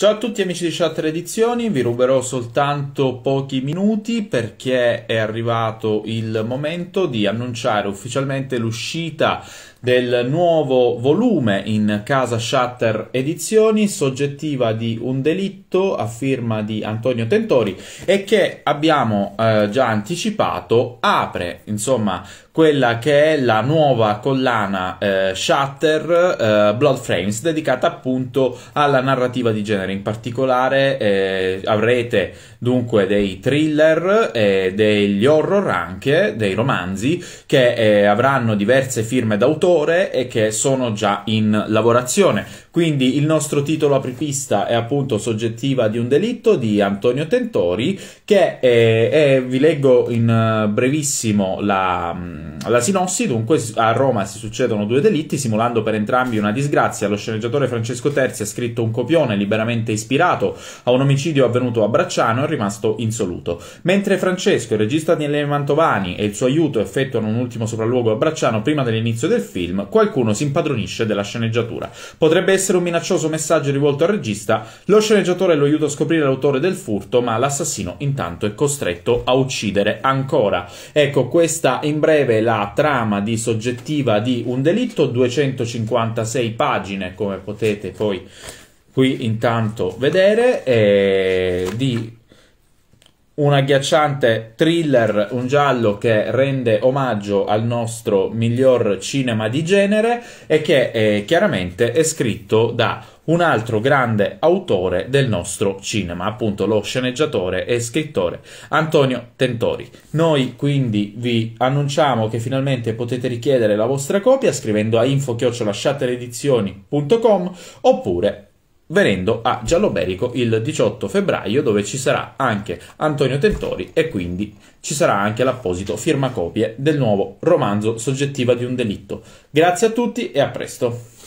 Ciao a tutti amici di Shutter Edizioni, vi ruberò soltanto pochi minuti perché è arrivato il momento di annunciare ufficialmente l'uscita del nuovo volume in casa Shutter Edizioni, soggettiva di un delitto a firma di Antonio Tentori e che abbiamo eh, già anticipato apre, insomma, quella che è la nuova collana eh, Shutter eh, Blood Frames dedicata appunto alla narrativa di genere in particolare eh, avrete dunque dei thriller eh, degli horror anche dei romanzi che eh, avranno diverse firme d'autore e che sono già in lavorazione quindi il nostro titolo apripista è appunto Soggettiva di un delitto di Antonio Tentori che eh, vi leggo in eh, brevissimo la mm, Ehm, la sinossi, dunque, a Roma si succedono due delitti, simulando per entrambi una disgrazia. Lo sceneggiatore Francesco Terzi ha scritto un copione liberamente ispirato a un omicidio avvenuto a Bracciano e rimasto insoluto. Mentre Francesco, il regista Daniele Mantovani e il suo aiuto effettuano un ultimo sopralluogo a Bracciano prima dell'inizio del film, qualcuno si impadronisce della sceneggiatura. Potrebbe essere un minaccioso messaggio rivolto al regista, lo sceneggiatore lo aiuta a scoprire l'autore del furto, ma l'assassino intanto è costretto a uccidere ancora. Ecco, questa in breve breve la trama di soggettiva di un delitto, 256 pagine come potete poi qui intanto vedere, eh, di un agghiacciante thriller, un giallo che rende omaggio al nostro miglior cinema di genere e che è, eh, chiaramente è scritto da un altro grande autore del nostro cinema, appunto lo sceneggiatore e scrittore Antonio Tentori. Noi quindi vi annunciamo che finalmente potete richiedere la vostra copia scrivendo a info-edizioni.com oppure venendo a Gialloberico il 18 febbraio dove ci sarà anche Antonio Tentori e quindi ci sarà anche l'apposito firmacopie del nuovo romanzo soggettiva di un delitto. Grazie a tutti e a presto!